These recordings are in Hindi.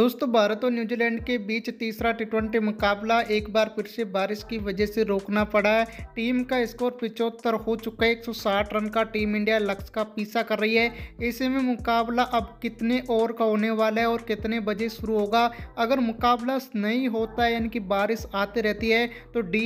दोस्तों भारत और न्यूजीलैंड के बीच तीसरा टी मुकाबला एक बार फिर से बारिश की वजह से रोकना पड़ा है टीम का स्कोर पिचहत्तर हो चुका है 160 रन का टीम इंडिया लक्ष्य का पीछा कर रही है ऐसे में मुकाबला अब कितने ओवर का होने वाला है और कितने बजे शुरू होगा अगर मुकाबला नहीं होता है यानी कि बारिश आती रहती है तो डी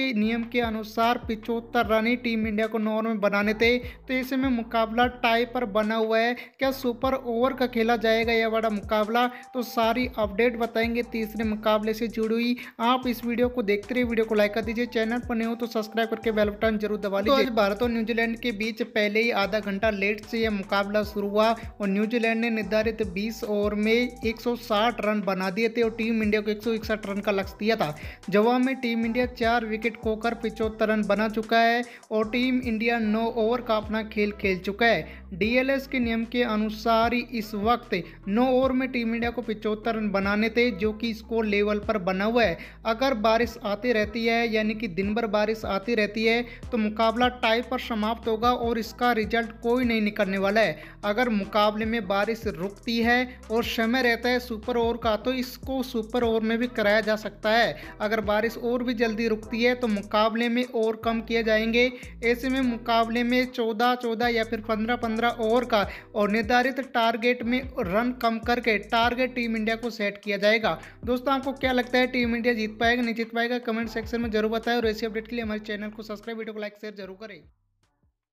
के नियम के अनुसार पिचहत्तर रन ही टीम इंडिया को नॉर्म में बनाने थे तो ऐसे में मुकाबला टाई पर बना हुआ है क्या सुपर ओवर का खेला जाएगा यह बड़ा मुकाबला तो सारी अपडेट बताएंगे तीसरे मुकाबले से जुड़ी हुई आप इस वीडियो को देखते रहिए वीडियो को लाइक कर दीजिए चैनल पर नहीं हो तो सब्सक्राइब करके बेल बटन जरूर दबा तो लीजिए तो भारत और न्यूजीलैंड के बीच पहले ही आधा घंटा लेट से यह मुकाबला शुरू हुआ और न्यूजीलैंड ने निर्धारित बीस ओवर में एक रन बना दिए थे और टीम इंडिया को एक रन का लक्ष्य दिया था जवाब में टीम इंडिया चार विकेट खोकर पिचहत्तर रन बना चुका है और टीम इंडिया नौ ओवर का अपना खेल खेल चुका है डीएलएस के नियम के अनुसार इस वक्त नौ ओवर में टीम इंडिया को पिचहत्तर रन बनाने थे जो कि स्कोर लेवल पर बना हुआ है अगर बारिश आती रहती है यानी कि दिन भर बारिश आती रहती है तो मुकाबला टाई पर समाप्त होगा और इसका रिजल्ट कोई नहीं निकलने वाला है अगर मुकाबले में बारिश रुकती है और समय रहता है सुपर ओवर का तो इसको सुपर ओवर में भी कराया जा सकता है अगर बारिश और भी जल्दी रुकती है तो मुकाबले में और कम किए जाएंगे ऐसे में मुकाबले में चौदह चौदह या फिर पंद्रह पंद्रह ओवर का और निर्धारित टारगेट में रन कम करके टारगेट टीम इंडिया को सेट किया जाएगा दोस्तों आपको क्या लगता है टीम इंडिया जीत पाएगा नहीं जीत पाएगा कमेंट सेक्शन में जरूर बताएं और ऐसी अपडेट के लिए हमारे चैनल को सब्सक्राइब वीडियो को लाइक शेयर जरूर करें